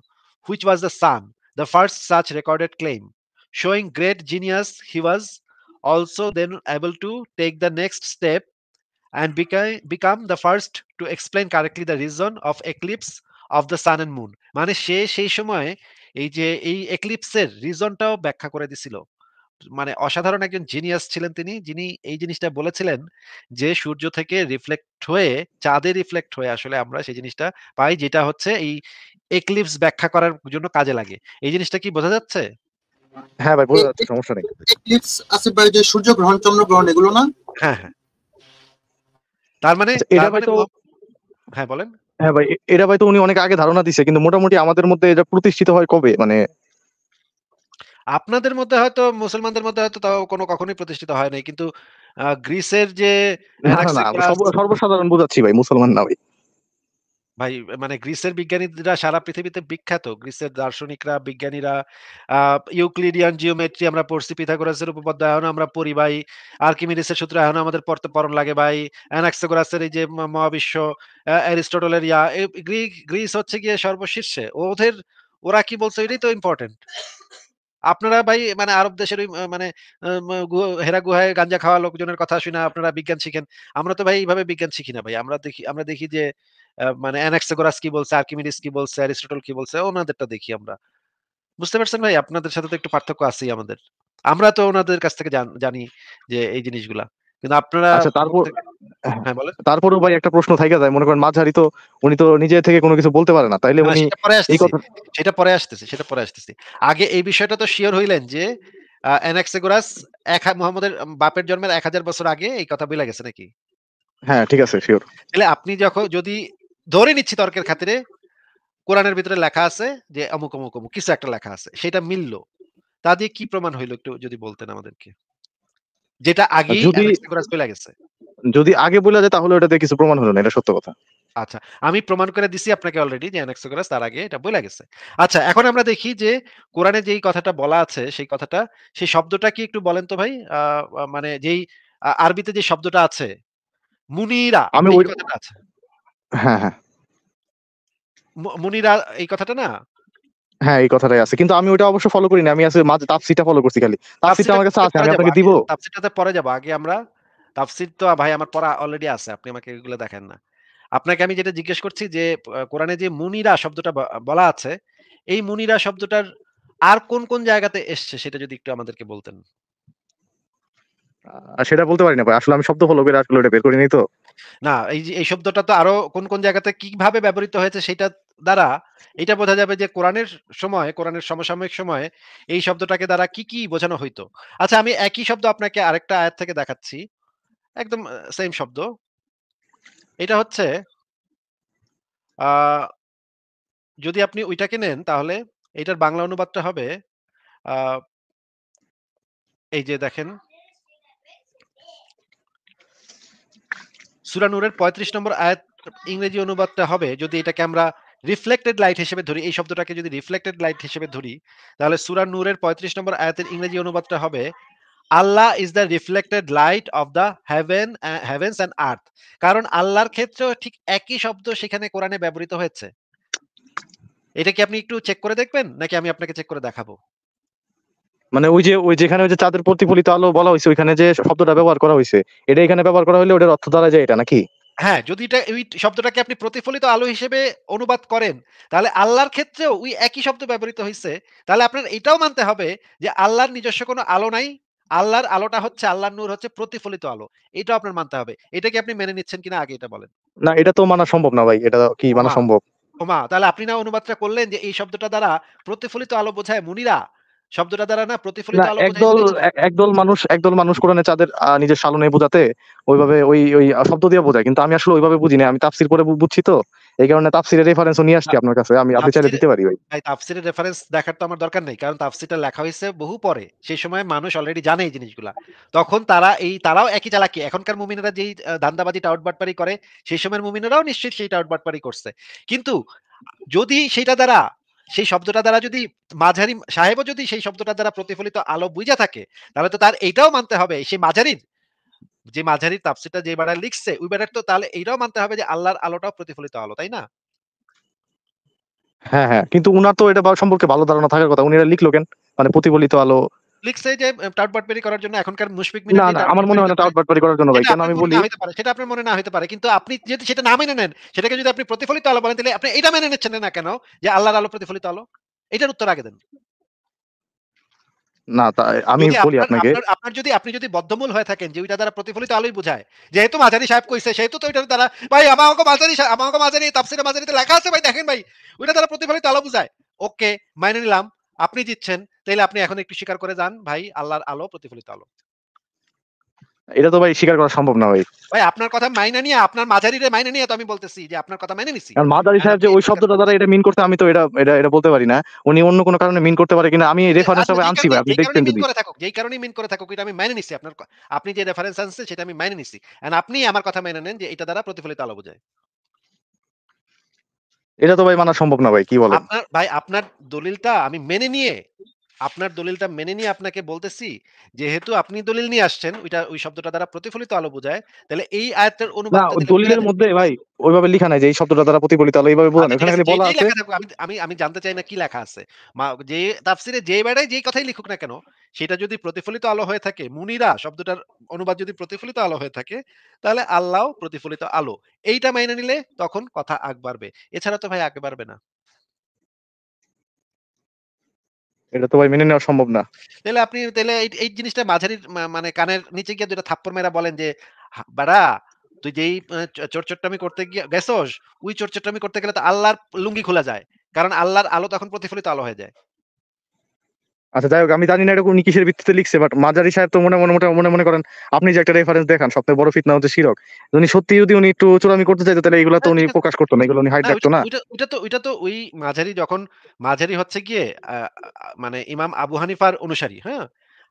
which was the sun the first such recorded claim showing great genius he was also then able to take the next step and become the first to explain correctly the reason of eclipse of the sun and moon মানে সে সেই সময়ে এই যে এই এক্লিপসের রিজনটাও ব্যাখ্যা করে দিছিল মানে অসাধারণ একজন জিনিয়াস ছিলেন তিনি যিনি এই জিনিসটা বলেছিলেন যে সূর্য থেকে রিফ্লেক্ট হয়ে চাঁদে রিফ্লেক্ট হয়ে আসলে আমরা সেই জিনিসটা পাই যেটা হচ্ছে এই এক্লিপস ব্যাখ্যা করার জন্য কাজে লাগে এই জিনিসটা কি বোঝা যাচ্ছে হ্যাঁ ভাই বোঝা যাচ্ছে সমস্যা নেই এক্লিপস আছে ভাই যে সূর্য গ্রহণ চন্দ্র গ্রহণ এগুলো না হ্যাঁ হ্যাঁ তার মানে আচ্ছা, এটা মানে হ্যাঁ বলেন হ্যাঁ ভাই এটা ভাই তো উনি অনেক আগে ধারণা দিছে কিন্তু মোটামুটি আমাদের মধ্যে এটা প্রতিষ্ঠিত হয় কবে মানে আপনাদের মধ্যে হয়তো মুসলমানদের মধ্যে হয়তো তাও কোনো কখনোই প্রতিষ্ঠিত হয় নাই কিন্তু গ্রিসের যে সর্বসাধারণ বোঝাচ্ছি ভাই মুসলমান না ভাই ভাই মানে গ্রিসের বিজ্ঞানীরা সারা পৃথিবীতে বিখ্যাত গ্রিসের দার্শনিকরা বিজ্ঞানীরা ইউক্লিডিয়ান জিওমেট্রি আমরা পড়ছি পিথাগোরাসের উপপাদ্য এখন আমরা পড়ি ভাই আর্কিমিডিসের সূত্র এখন আমাদের পড়তে পরম লাগে ভাই অ্যানাক্সাগোরাসের এই যে মহাবিশ্ব অ্যারিস্টটলের ইয়া গ্রিক গ্রিস হচ্ছে গিয়ে সর্বশীর্ষে ওদের ওরা কি বলছে এটাই তো ইম্পর্টেন্ট আপনারা ভাই মানে আরব দেশের মানে হেরা গুহায় গাঞ্জা খাওয়া লোকজনের কথা শুনে আপনারা বিজ্ঞান শিখেন আমরা তো ভাই এইভাবে বিজ্ঞান শিখি না ভাই আমরা দেখি আমরা দেখি যে মানে অ্যানাক্সাগোরাস কি বলছে আর্কিমিডিস কি বলছে অ্যারিস্টোটল কি বলছে ওনাদেরটা দেখি আমরা বুঝতে পারছেন ভাই আপনাদের সাথে তো একটু পার্থক্য আছেই আমাদের আমরা তো ওনাদের কাছ থেকে জানি যে এই জিনিসগুলা কিন্তু আপনারা আচ্ছা তারপর হ্যাঁ, তারপরেও ভাই একটা প্রশ্ন থাকে যায় মনে করেন মাঝারি তো উনি তো নিজে থেকে কোনো কিছু বলতে পারে না তাইলে উনি সেটা পরে আসতেছে সেটা পরে আসতেছে আগে এই বিষয়টা তো শিওর হইলেন যে অ্যানাক্সেগোরাস এক মোহাম্মদের বাপের জন্মের এক হাজার বছর আগে এই কথা বলে গেছে নাকি হ্যাঁ ঠিক আছে শিওর তাহলে আপনি যখন যদি ধরে নিচ্ছি তর্কের খাতিরে কোরআনের ভিতরে লেখা আছে যে অমুক অমুক অমুক কিছু একটা লেখা আছে সেটা মিললো তা দিয়ে কি প্রমাণ হইলো একটু যদি বলতেন আমাদেরকে যেটা আগে যদি গেছে যদি আগে বলে যায় তাহলে ওটাতে কিছু প্রমাণ হলো না এটা সত্য কথা আচ্ছা আমি প্রমাণ করে দিছি আপনাকে অলরেডি যে অ্যানাক্সোগ্রাস তার আগে এটা বলে গেছে আচ্ছা এখন আমরা দেখি যে কোরআনে যেই কথাটা বলা আছে সেই কথাটা সেই শব্দটা কি একটু বলেন তো ভাই মানে যেই আরবিতে যে শব্দটা আছে মুনিরা আমি ওই কথাটা আছে হ্যাঁ হ্যাঁ মুনিরা এই কথাটা না হ্যাঁ এই কথাটাই আছে কিন্তু আমি ওটা অবশ্য ফলো করি না আমি আসলে মাঝে তাফসিরটা ফলো করছি খালি তাফসিরটা আমার কাছে আছে আমি আপনাকে দিব তাফসিরটাতে পরে যাব আগে আমরা তাফসির তো ভাই আমার পড়া অলরেডি আছে আপনি আমাকে এগুলো দেখেন না আপনাকে আমি যেটা জিজ্ঞেস করছি যে কোরআনে যে মুনিরা শব্দটা বলা আছে এই মুনিরা শব্দটার আর কোন কোন জায়গাতে এসছে সেটা যদি একটু আমাদেরকে বলতেন সেটা বলতে পারি না ভাই আসলে আমি শব্দ ফলো করে আসলে ওটা বের করিনি তো না এই এই শব্দটা তো আরো কোন কোন জায়গাতে কিভাবে ব্যবহৃত হয়েছে সেটা দ্বারা এটা বোঝা যাবে যে কোরআনের সময় কোরআনের সমসাময়িক সময়ে এই শব্দটাকে দ্বারা কি কি বোঝানো হইতো আচ্ছা আমি একই শব্দ আপনাকে আরেকটা আয়াত থেকে দেখাচ্ছি একদম সেম শব্দ এটা হচ্ছে যদি আপনি ওইটাকে নেন তাহলে এটার বাংলা অনুবাদটা হবে এই যে দেখেন সুরানুরের পঁয়ত্রিশ নম্বর আয়াত ইংরেজি অনুবাদটা হবে যদি এটাকে আমরা রিফ্লেক্টেড লাইট হিসেবে ধরি এই শব্দটাকে যদি রিফ্লেক্টেড লাইট হিসেবে ধরি তাহলে সুরা নূরের পঁয়ত্রিশ নম্বর আয়াতের ইংরেজি অনুবাদটা হবে আল্লাহ is the reflected light of the heaven heavens and earth কারণ আল্লাহর ক্ষেত্রে ঠিক একই শব্দ সেখানে কোরআনে ব্যবহৃত হয়েছে এটা কি আপনি একটু চেক করে দেখবেন নাকি আমি আপনাকে চেক করে দেখাবো মানে ওই যে ওই যেখানে ওই যে চাঁদের প্রতিফলিত আলো বলা হয়েছে ওইখানে যে শব্দটা ব্যবহার করা হয়েছে এটা এখানে ব্যবহার করা হলে ওটার অর্থ দ্বারা যায় এটা নাকি হ্যাঁ যদি এটা ওই শব্দটাকে আপনি প্রতিফলিত আলো হিসেবে অনুবাদ করেন তাহলে আল্লাহর ক্ষেত্রেও ওই একই শব্দ ব্যবহৃত হয়েছে তাহলে আপনার এটাও মানতে হবে যে আল্লাহর নিজস্ব কোনো আলো নাই আল্লাহর আলোটা হচ্ছে আল্লাহর নূর হচ্ছে প্রতিফলিত আলো এটাও আপনার মানতে হবে এটা কি আপনি মেনে নিচ্ছেন কিনা আগে এটা বলেন না এটা তো মানা সম্ভব না ভাই এটা কি মানা সম্ভব ওমা তাহলে আপনি না অনুবাদটা করলেন যে এই শব্দটা দ্বারা প্রতিফলিত আলো বোঝায় মুনিরা শব্দটা দ্বারা না প্রতিফলিত আলো একদল একদল মানুষ একদল মানুষ কোরআনে চাঁদের নিজের সালনে বোঝাতে ওইভাবে ওই ওই শব্দ দিয়ে বোঝায় কিন্তু আমি আসলে ওইভাবে বুঝি না আমি তাফসির করে বুঝছি তো এই কারণে তাফসিরের রেফারেন্স নিয়ে আসছি আপনার কাছে আমি আপনি চাইলে দিতে পারি ভাই ভাই তাফসিরের রেফারেন্স দেখার তো আমার দরকার নেই কারণ তাফসিরটা লেখা হয়েছে বহু পরে সেই সময় মানুষ অলরেডি জানে এই জিনিসগুলা তখন তারা এই তারাও একই চালাকি এখনকার মুমিনেরা যেই ধান্দাবাজি টাউট বাটপারি করে সেই সময়ের মুমিনেরাও নিশ্চয়ই সেই টাউট বাটপারি করছে কিন্তু যদি সেটা দ্বারা সেই শব্দটা দ্বারা যদি মাঝারি সাহেবও যদি সেই শব্দটা দ্বারা প্রতিফলিত আলো বুঝে থাকে তাহলে তো তার এইটাও মানতে হবে সেই মাঝারির যে মাঝারির তাপসিটা যে বেড়ায় লিখছে ওই বেড়ার তো তাহলে এইটাও মানতে হবে যে আল্লাহর আলোটাও প্রতিফলিত আলো তাই না হ্যাঁ হ্যাঁ কিন্তু উনার তো এটা সম্পর্কে ভালো ধারণা থাকার কথা উনি এটা লিখলো কেন মানে প্রতিফলিত আলো যে টাউট বাটপারি করার জন্য এখনকার মুশফিক মিনা না আমার মনে হয় না টাউট বাটপারি করার জন্য ভাই আমি বলি সেটা আপনার মনে না হতে পারে কিন্তু আপনি যদি সেটা না মেনে নেন সেটাকে যদি আপনি প্রতিফলিত আলো বলেন তাহলে আপনি এটা মেনে নিচ্ছেন না কেন যে আল্লাহর আলো প্রতিফলিত আলো এটার উত্তর আগে দেন না আমি বলি আপনাকে আপনার যদি আপনি যদি বদ্ধমূল হয়ে থাকেন যে ওইটা দ্বারা প্রতিফলিত আলোই বোঝায় যেহেতু মাঝারি সাহেব কইছে সেহেতু তো ওইটার দ্বারা ভাই আমাকে মাঝারি আমাকে মাঝারি তাফসিরে মাঝারিতে লেখা আছে ভাই দেখেন ভাই ওইটা দ্বারা প্রতিফলিত আলো বোঝায় ওকে মাইনে নিলাম আপনি জিতছেন তাইলে আপনি এখন একটু স্বীকার করে যান ভাই আল্লাহর আলো প্রতিফলিত আলো এটা তো ভাই স্বীকার করা সম্ভব না ভাই ভাই আপনার কথা মাইনা নিয়ে আপনার মাঝারিরে মাইনা নিয়ে তো আমি বলতেছি যে আপনার কথা মাইনা নিছি কারণ মাঝারি সাহেব যে ওই শব্দটা দ্বারা এটা মিন করতে আমি তো এটা এটা এটা বলতে পারি না উনি অন্য কোনো কারণে মিন করতে পারে কিনা আমি রেফারেন্স হবে আচ্ছা, আনছি ভাই আপনি দেখতেন যদি যেই কারণে মিন করে থাকুক এটা আমি মাইনা নিছি আপনার আপনি যে রেফারেন্স আনছেন সেটা আমি মাইনা নিছি এন্ড আপনি আমার কথা মাইনা নেন যে এটা দ্বারা প্রতিফলিত আলো বোঝায় এটা তো ভাই মানা সম্ভব না ভাই কি বলেন আপনার ভাই আপনার দলিলটা আমি মেনে নিয়ে আপনার দলিলটা মেনে নিয়ে আপনাকে বলতেছি যেহেতু আপনি দলিল নিয়ে আসছেন ওইটা ওই শব্দটা দ্বারা প্রতিফলিত আলো বোঝায় তাহলে এই আয়াতের অনুবাদ দলিলের মধ্যে ভাই ওইভাবে লেখা নাই যে এই শব্দটা দ্বারা প্রতিফলিত আলো এইভাবে বলা এখানে খালি বলা আছে আমি আমি জানতে চাই না কি লেখা আছে যে তাফসিরে যে বেড়ায় যেই কথাই লিখুক না কেন সেটা যদি প্রতিফলিত আলো হয়ে থাকে মুনিরা শব্দটার অনুবাদ যদি প্রতিফলিত আলো হয়ে থাকে তাহলে আল্লাহ প্রতিফলিত আলো এইটা মাইনে নিলে তখন কথা আগ বাড়বে এছাড়া তো ভাই আগে বাড়বে না এটা তো ভাই মেনে নেওয়া সম্ভব না তাহলে আপনি তাহলে এই জিনিসটা মাঝারির মানে কানের নিচে গিয়ে দুটো থাপ্পড় মেরা বলেন যে বাড়া তুই যেই আমি করতে গিয়ে গেছস ওই আমি করতে গেলে তো আল্লাহর লুঙ্গি খোলা যায় কারণ আল্লাহর আলো তখন প্রতিফলিত আলো হয়ে যায় আচ্ছা যাই হোক আমি জানি না এটা উনি কিসের ভিত্তিতে লিখছে বাট মাজারি সাহেব তো মনে মনে মোটা মনে মনে করেন আপনি যে একটা রেফারেন্স দেখান সবথেকে বড় ফিতনা হচ্ছে শিরক উনি সত্যি যদি উনি একটু চোরামি করতে চাইতো তাহলে এগুলো তো উনি প্রকাশ করতো না এগুলো উনি হাইড রাখতো না ওইটা তো ওইটা তো ওই মাঝারি যখন মাঝারি হচ্ছে গিয়ে মানে ইমাম আবু হানিফার অনুসারী হ্যাঁ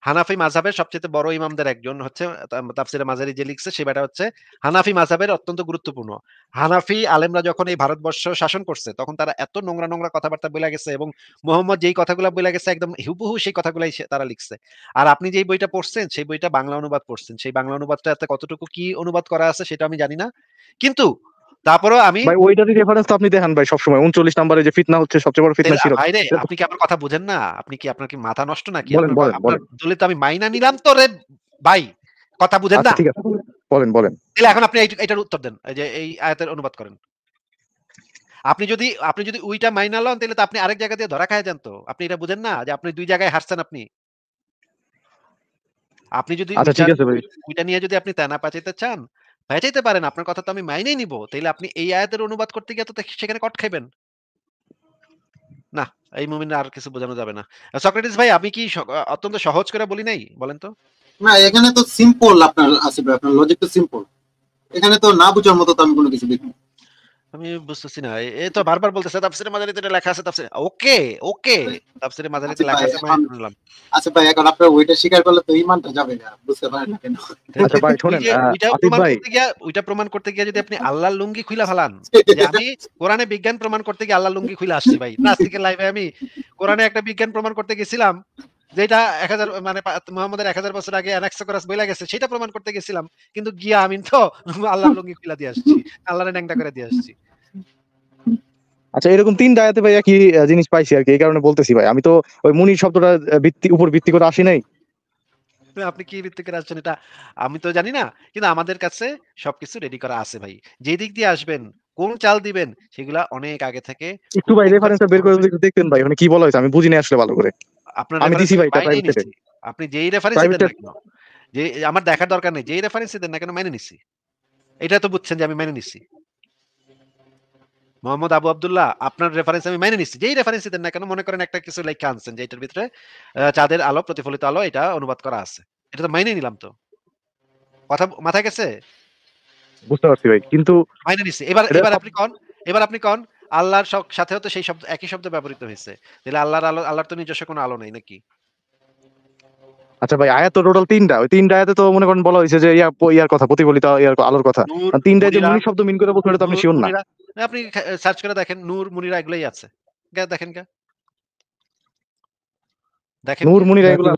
হানাফি মাঝহাবের সবচেয়ে বড় ইমামদের একজন হচ্ছে তাফসিরে মাঝারি যে লিখছে সে ব্যাটা হচ্ছে হানাফি মাঝহাবের অত্যন্ত গুরুত্বপূর্ণ হানাফি আলেমরা যখন এই ভারতবর্ষ শাসন করছে তখন তারা এত নোংরা নোংরা কথাবার্তা বলে গেছে এবং মোহাম্মদ যেই কথাগুলো বলে গেছে একদম হুবহু সেই কথাগুলাই তারা লিখছে আর আপনি যেই বইটা পড়ছেন সেই বইটা বাংলা অনুবাদ পড়ছেন সেই বাংলা অনুবাদটা কতটুকু কি অনুবাদ করা আছে সেটা আমি জানি না কিন্তু তারপরে আমি ভাই ওইটারই রেফারেন্স তো আপনি দেখেন ভাই সবসময় উনচল্লিশ নম্বরে যে ফিটনা হচ্ছে সবচেয়ে বড় ফিটনা ছিল ভাই রে আপনি কি আপনার কথা বুঝেন না আপনি কি আপনার কি মাথা নষ্ট নাকি দলে তো আমি মাইনা নিলাম তো রে ভাই কথা বুঝেন আচ্ছা, না ঠিক আছে বলেন বলেন তাহলে এখন আপনি এটার উত্তর দেন যে এই আয়াতের অনুবাদ করেন আপনি যদি আপনি যদি উইটা মাইনা লন তাহলে তো আপনি আরেক জায়গা দিয়ে ধরা খায় যান তো আপনি এটা বুঝেন না যে আপনি দুই জায়গায় হারছেন আপনি আপনি যদি উইটা আচ্ছা, নিয়ে যদি আপনি তেনা পাচাইতে চান হয়ে যেতে পারেন আপনার কথা তো আমি মাইনেই নিব তাইলে আপনি এই আয়াতের অনুবাদ করতে গিয়ে তো সেখানে কট খাইবেন না এই মুমিন আর কিছু বোঝানো যাবে না সক্রেটিস ভাই আমি কি অত্যন্ত সহজ করে বলি নাই বলেন তো না এখানে তো সিম্পল আপনার আসিফ আপনার লজিক তো সিম্পল এখানে তো না বুঝার মতো তো আমি কোনো কিছু দেখি আমি বুঝতেছি না এ তো বারবার বলতেছে তাফসিরে লেখা আছে তাফসিরে ওকে ওকে আচ্ছা তাফসিরে আচ্ছা লেখা আছে শুনলাম আচ্ছা ভাই এখন ওইটা স্বীকার করলে তো ঈমানটা যাবে না বুঝতে পারেন না কেন আচ্ছা ভাই শুনেন ওইটা প্রমাণ করতে গিয়া ওইটা প্রমাণ করতে গিয়া যদি আপনি আল্লাহর লুঙ্গি খুলে ফেলান যে আমি কোরআনে বিজ্ঞান প্রমাণ করতে গিয়ে আল্লাহর লুঙ্গি খুলে আসছি ভাই না আজকে লাইভে আমি কোরআনে একটা বিজ্ঞান প্রমাণ করতে গেছিলাম যেটা এক হাজার মানে মোহাম্মদের এক হাজার বছর আগে অ্যানাক্সাকোরাস বইলা গেছে সেটা প্রমাণ করতে গেছিলাম কিন্তু গিয়া আমিন তো আল্লাহ লঙ্গি খুলা দিয়ে আসছি আল্লাহরে ন্যাংটা করে দিয়ে আসছি আচ্ছা এরকম তিন ভাই কি জিনিস পাইছি আর কি এই কারণে বলতেছি ভাই আমি তো ওই মুনি শব্দটা ভিত্তি উপর ভিত্তি করে আসি নাই আপনি কি ভিত্তি করে আসছেন এটা আমি তো জানি না কিন্তু আমাদের কাছে সবকিছু রেডি করা আছে ভাই যে দিক দিয়ে আসবেন কোন চাল দিবেন সেগুলা অনেক আগে থেকে একটু ভাই বের করে দেখতেন ভাই মানে কি বলা হয়েছে আমি বুঝিনি আসলে ভালো করে আপনার আমি দিছি ভাই আপনি যেই রেফারেন্স দেন না যে আমার দেখার দরকার নেই যেই রেফারেন্স দেন না কেন মেনে নিছি এটা তো বুঝছেন যে আমি মেনে নিছি মোহাম্মদ আবু আবদুল্লাহ আপনার রেফারেন্স আমি মেনে যেই রেফারেন্স দেন না কেন মনে করেন একটা কিছু লেখা আনছেন যে এটার ভিতরে চাঁদের আলো প্রতিফলিত আলো এটা অনুবাদ করা আছে এটা তো মাইনে নিলাম তো কথা মাথায় গেছে বুঝতে পারছি ভাই কিন্তু মাইনে নিচ্ছি এবার এবার আপনি কোন এবার আপনি কোন আল্লাহর সাথেও তো সেই শব্দ একই শব্দ ব্যবহৃত হয়েছে তাহলে আল্লাহর আলো আল্লাহর তো নিজস্ব কোনো আলো নেই নাকি আচ্ছা ভাই আয়াত তো টোটাল তিনটা ওই তিনটা আয়াতে তো মনে করেন বলা হয়েছে যে ইয়া ইয়ার কথা প্রতিফলিত ইয়ার আলোর কথা তিনটা যে মুনি শব্দ মিন করে বলছেন তো আপনি শিওর না আপনি সার্চ করে দেখেন নূর মুনিরা এগুলাই আছে দেখেন কা দেখেন নূর মুনিরা এগুলো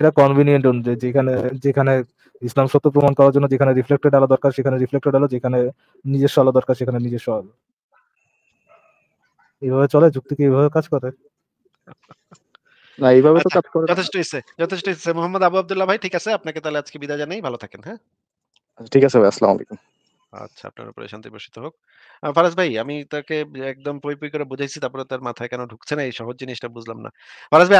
এটা কনভিনিয়েন্ট যেখানে যেখানে ইসলাম সত্য প্রমাণ করার জন্য যেখানে রিফ্লেক্টেড আলো দরকার সেখানে রিফ্লেক্টেড আলো যেখানে নিজস্ব আলো দরকার সেখানে নিজস্ব আলো এইভাবে চলে যুক্তি কি এইভাবে কাজ করে না এইভাবে তো আচ্ছা, কাজ করে যথেষ্ট যথেষ্ট মোহাম্মদ আবু আব্দুল্লাহ ভাই ঠিক আছে আপনাকে তাহলে আজকে বিদায় জানাই ভালো থাকেন হ্যাঁ আচ্ছা, ঠিক আছে ভাই আসসালামু আলাইকুম আচ্ছা আপনার উপরে শান্তি বর্ষিত হোক ফারাজ ভাই আমি তাকে একদম পই পই করে বুঝাইছি তারপরে তার মাথায় কেন ঢুকছে না এই সহজ জিনিসটা বুঝলাম না ফারাজ ভাই